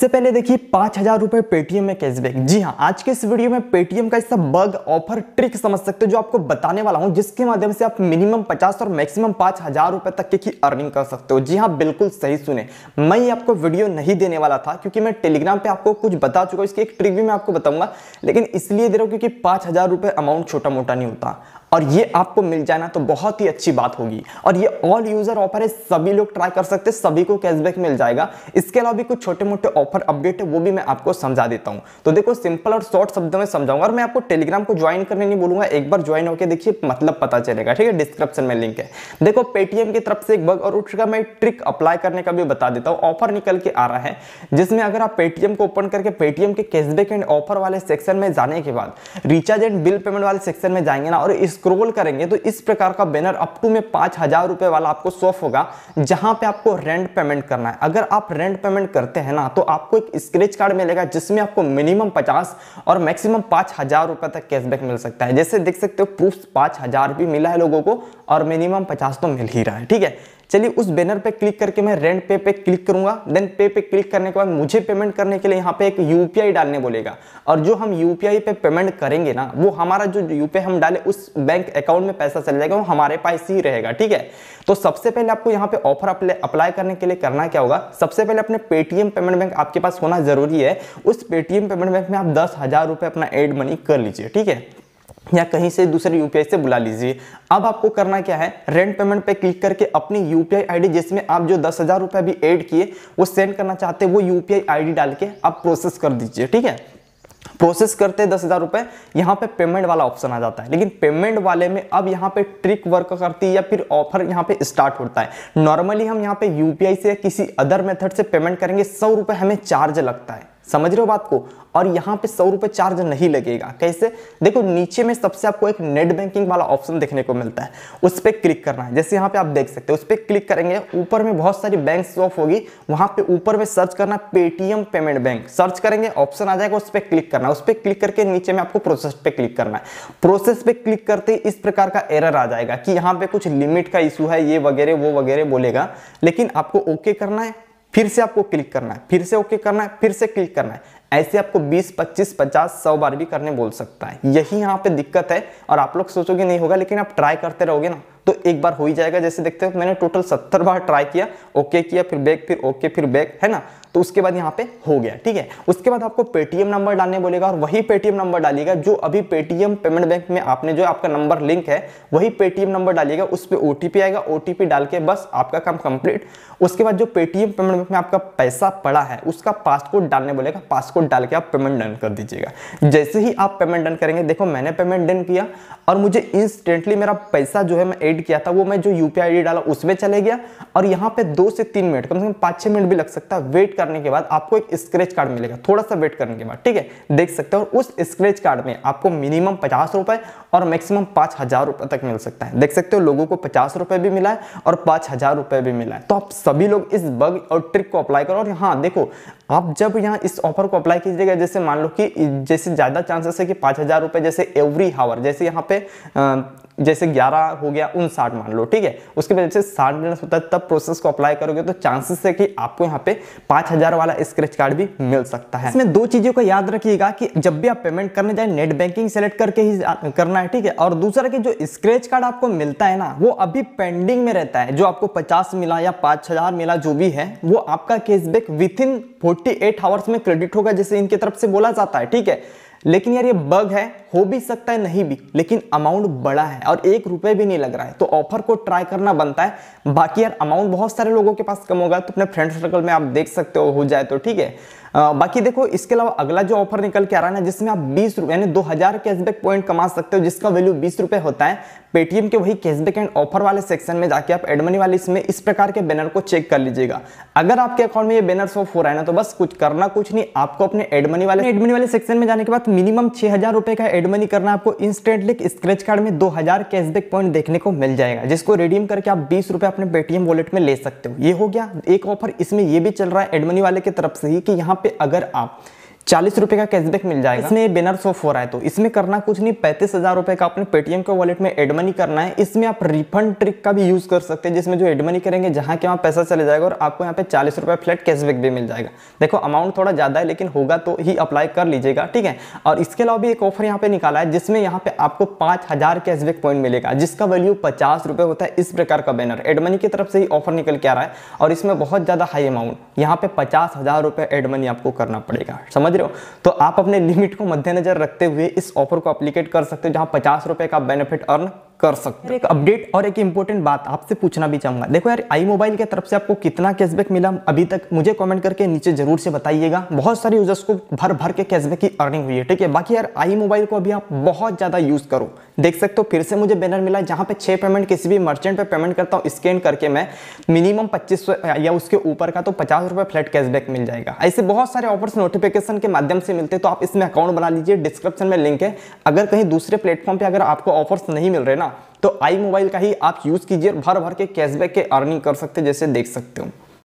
से पहले देखिए पांच हजार रुपए पेटीएम में कैशबैक जी हाँ आज के इस वीडियो में पेटीएम का ऐसा बग ऑफर ट्रिक समझ सकते हो जो आपको बताने वाला हूँ जिसके माध्यम से आप मिनिमम पचास और मैक्सिमम पांच हजार रुपए तक की अर्निंग कर सकते हो जी हाँ बिल्कुल सही सुने मैं आपको वीडियो नहीं देने वाला था क्योंकि मैं टेलीग्राम पे आपको कुछ बता चुका हूँ इसकी एक ट्रिक भी मैं आपको बताऊंगा लेकिन इसलिए दे रहा हूँ क्योंकि पांच हजार अमाउंट छोटा मोटा नहीं होता और ये आपको मिल जाए ना तो बहुत ही अच्छी बात होगी और ये ऑल यूजर ऑफर है सभी लोग ट्राई कर सकते हैं सभी को कैशबैक मिल जाएगा इसके अलावा भी कुछ छोटे मोटे ऑफर अपडेट है वो भी मैं आपको समझा देता हूँ तो देखो सिंपल और शॉर्ट शब्दों में समझाऊंगा और मैं आपको टेलीग्राम को ज्वाइन करने नहीं बोलूंगा एक बार ज्वाइन होकर देखिए मतलब पता चलेगा ठीक है डिस्क्रिप्शन में लिंक है देखो पेटीएम की तरफ से एक बग और उसका मैं ट्रिक अप्लाई करने का भी बता देता हूँ ऑफर निकल के आ रहा है जिसमें अगर आप पेटीएम को ओपन करके पेटीएम के कैशबैक एंड ऑफर वाले सेक्शन में जाने के बाद रिचार्ज एंड बिल पेमेंट वाले सेक्शन में जाएंगे ना और इसको स्क्रोल करेंगे तो इस प्रकार का बैनर अप टू में पांच हज़ार रुपए वाला आपको सॉफ होगा जहां पे आपको रेंट पेमेंट करना है अगर आप रेंट पेमेंट करते हैं ना तो आपको एक स्क्रेच कार्ड मिलेगा जिसमें आपको मिनिमम पचास और मैक्सिमम पांच हज़ार रुपए तक कैशबैक मिल सकता है जैसे देख सकते हो प्रूफ पांच हज़ार भी मिला है लोगों को और मिनिमम पचास तो मिल ही रहा है ठीक है चलिए उस बैनर पे क्लिक करके मैं रेंट पे पे क्लिक करूंगा देन पे पे क्लिक करने के बाद मुझे पेमेंट करने के लिए यहाँ पे एक यूपीआई डालने बोलेगा और जो हम यूपीआई पे पेमेंट करेंगे ना वो हमारा जो यूपीआई हम डाले उस बैंक अकाउंट में पैसा चल जाएगा वो हमारे पास ही रहेगा ठीक है तो सबसे पहले आपको यहाँ पे ऑफर अप्लाई करने के लिए करना क्या होगा सबसे पहले अपने पेटीएम पेमेंट बैंक आपके पास होना जरूरी है उस पेटीएम पेमेंट बैंक में आप दस हजार अपना एड मनी कर लीजिए ठीक है या कहीं से दूसरे यूपीआई से बुला लीजिए अब आपको करना क्या है रेंट पेमेंट पे क्लिक करके अपनी यूपीआई आईडी जिसमें आप जो दस हज़ार रुपए भी एड किए वो सेंड करना चाहते हैं वो यूपीआई आईडी डाल के आप प्रोसेस कर दीजिए ठीक है प्रोसेस करते दस हज़ार रुपए यहाँ पे पेमेंट वाला ऑप्शन आ जाता है लेकिन पेमेंट वाले में अब यहाँ पे ट्रिक वर्क करती है या फिर ऑफर यहाँ पे स्टार्ट होता है नॉर्मली हम यहाँ पे यूपीआई से या किसी अदर मेथड से पेमेंट करेंगे सौ रुपए हमें चार्ज लगता है समझ रहे हो बात को और यहाँ पे सौ रुपये चार्ज नहीं लगेगा कैसे देखो नीचे में सबसे आपको एक नेट बैंकिंग वाला ऑप्शन देखने को मिलता है उस पर क्लिक करना है जैसे यहाँ पे आप देख सकते हो उस पर क्लिक करेंगे ऊपर में बहुत सारी बैंक ऑफ होगी वहाँ पे ऊपर में सर्च करना पेटीएम पेमेंट बैंक सर्च करेंगे ऑप्शन आ जाएगा उस पर क्लिक करना उस पर क्लिक करके नीचे में आपको प्रोसेस पे क्लिक करना है प्रोसेस पे क्लिक करते ही इस प्रकार का एरर आ जाएगा कि यहाँ पे कुछ लिमिट का इशू है ये वगैरह वो वगैरह बोलेगा लेकिन आपको ओके करना है फिर से आपको क्लिक करना है फिर से ओके करना है फिर से क्लिक करना है ऐसे आपको 20, 25, 50, 100 बार भी करने बोल सकता है यही यहाँ पे दिक्कत है और आप लोग सोचोगे नहीं होगा लेकिन आप ट्राई करते रहोगे ना तो एक बार हो ही जाएगा जैसे देखते हो मैंने टोटल 70 बार ट्राई किया ओके किया फिर बैक फिर ओके फिर बैक है ना तो उसके बाद यहाँ पे हो गया ठीक है उसके बाद आपको पेटीएम नंबर डालने बोलेगा और वही पेटीएम नंबर डालिएगा जो अभी पेटीएम पेमेंट बैंक में आपने जो आपका नंबर लिंक है वही पेटीएम नंबर डालिएगा उस पर ओ आएगा ओ डाल के बस आपका काम कंप्लीट उसके बाद जो पेटीएम पेमेंट बैंक में आपका पैसा पड़ा है उसका पासकोड डालने बोलेगा पासकोड डाल के आप पेमेंट डन कर दीजिएगा जैसे ही आप पेमेंट डन करेंगे देखो मैंने पेमेंट डन किया और मुझे इंस्टेंटली मेरा पैसा जो है मैं ऐड किया था वो मैं जो यू पी डाला उसमें चले गया और यहाँ पे दो से तीन मिनट कम से कम पाँच छः मिनट भी लग सकता है वेट कर करने के बाद आपको एक स्क्रेच कार्ड मिलेगा थोड़ा सा वेट करने के बाद ठीक है देख सकते हो उस स्क्रेच कार्ड में आपको मिनिमम पचास रुपए और मैक्सिमम पांच हज़ार रुपए तक मिल सकता है देख सकते हो लोगों को पचास रुपए भी मिला है और पांच हज़ार रुपए भी मिला है तो आप सभी लोग इस बग और ट्रिक को अप्लाई करो और हाँ देखो आप जब यहाँ इस ऑफर को अप्लाई कीजिएगा जैसे मान लो कि जैसे ज़्यादा चांसेस है कि पांच हज़ार रुपये जैसे एवरी हावर जैसे यहाँ पे जैसे 11 हो गया उन साठ मान लो ठीक है उसके बाद जैसे साठ बैलेंस होता है तब प्रोसेस को अप्लाई करोगे तो चांसेस है कि आपको यहाँ पे 5000 हज़ार वाला स्क्रेच कार्ड भी मिल सकता है इसमें दो चीज़ों का याद रखिएगा कि जब भी आप पेमेंट करने जाए नेट बैंकिंग सेलेक्ट करके ही करना है ठीक है और दूसरा कि जो स्क्रेच कार्ड आपको मिलता है ना वो अभी पेंडिंग में रहता है जो आपको पचास मिला या पाँच हज़ार मिला जो भी है वो आपका cashback within forty eight hours में क्रेडिट होगा जैसे इनकी तरफ से बोला जाता है ठीक है लेकिन यार ये बग है हो भी सकता है नहीं भी लेकिन अमाउंट बड़ा है और एक रुपए भी नहीं लग रहा है तो ऑफर को ट्राई करना बनता है बाकी यार अमाउंट बहुत सारे लोगों के पास कम होगा तो अपने फ्रेंड सर्कल में आप देख सकते हो हो जाए तो ठीक है बाकी देखो इसके अलावा अगला जो ऑफर निकल के आ रहा है ना जिसमें आप बीस रुपये यानी दो हज़ार कैशबैक पॉइंट कमा सकते हो जिसका वैल्यू बीस रुपये होता है पेटीएम के वही कैशबैक एंड ऑफर वाले सेक्शन में जाके आप एडमनी वाले इसमें इस प्रकार के बैनर को चेक कर लीजिएगा अगर आपके अकाउंट में ये बैनर ऑफ हो रहा है ना तो बस कुछ करना कुछ नहीं आपको अपने एडमनी वाले एडमनी वाले सेक्शन में जाने के बाद मिनिमम छह हजार रुपए का एडमनी करना आपको इंस्टेंटली स्क्रेच कार्ड में दो हजार कैशबैक पॉइंट देखने को मिल जाएगा जिसको रिडीम करके आप बीस रुपए अपने पेटीएम वॉलेट में ले सकते हो ये हो गया एक ऑफर इसमें यह भी चल रहा है एडमनी वाले की तरफ से ही कि यहाँ पे अगर आप चालीस रुपए का कैशबैक मिल जाएगा इसमें बेनर ऑफ हो रहा है तो इसमें करना कुछ नहीं पैंतीस हज़ार रुपए का अपने पेटीएम के वॉलेट में एडमनी करना है इसमें आप रिफंड ट्रिक का भी यूज़ कर सकते हैं जिसमें जो एडमनी करेंगे जहां के वहां पैसा चले जाएगा और आपको यहाँ पे चालीस रुपए फ्लैट कैशबैक भी मिल जाएगा देखो अमाउंट थोड़ा ज़्यादा है लेकिन होगा तो ही अप्लाई कर लीजिएगा ठीक है और इसके अलावा भी एक ऑफर यहाँ पे निकाला है जिसमें यहाँ पे आपको पांच हज़ार कैशबैक पॉइंट मिलेगा जिसका वैल्यू पचास रुपये होता है इस प्रकार का बैनर एडमनी की तरफ से ही ऑफर निकल के आ रहा है और इसमें बहुत ज़्यादा हाई अमाउंट यहाँ पे पचास हज़ार एडमनी आपको करना पड़ेगा समझ रहे हो तो आप अपने लिमिट को मद्देनजर रखते हुए इस ऑफर को अप्लीकेट कर सकते हो जहां पचास रुपए का बेनिफिट अर्न कर सकते हैं एक अपडेट और एक इंपॉर्टेंट बात आपसे पूछना भी चाहूंगा देखो यार आई मोबाइल की तरफ से आपको कितना कैशबैक मिला अभी तक मुझे कमेंट करके नीचे जरूर से बताइएगा बहुत सारे यूजर्स को भर भर के कैशबैक की अर्निंग हुई है ठीक है बाकी यार आई मोबाइल को अभी आप बहुत ज़्यादा यूज़ करो देख सकते हो फिर से मुझे बैनर मिला जहां पे छह पेमेंट किसी भी मर्चेंट पे पेमेंट करता हूँ स्कैन करके मैं मिनिमम पच्चीस या उसके ऊपर का तो पचास रुपए फ्लैट कैशबैक मिल जाएगा ऐसे बहुत सारे ऑफर्स नोटिफिकेशन के माध्यम से मिलते तो आप इसमें अकाउंट बना लीजिए डिस्क्रिप्शन में लिंक है अगर कहीं दूसरे प्लेटफॉर्म पर अगर आपको ऑफर्स नहीं मिल रहे ना ना तो आई मोबाइल का ही आप यूज़ कीजिए भर भर के कैशबैक के अर्निंग कर सकते जैसे देख सकते हो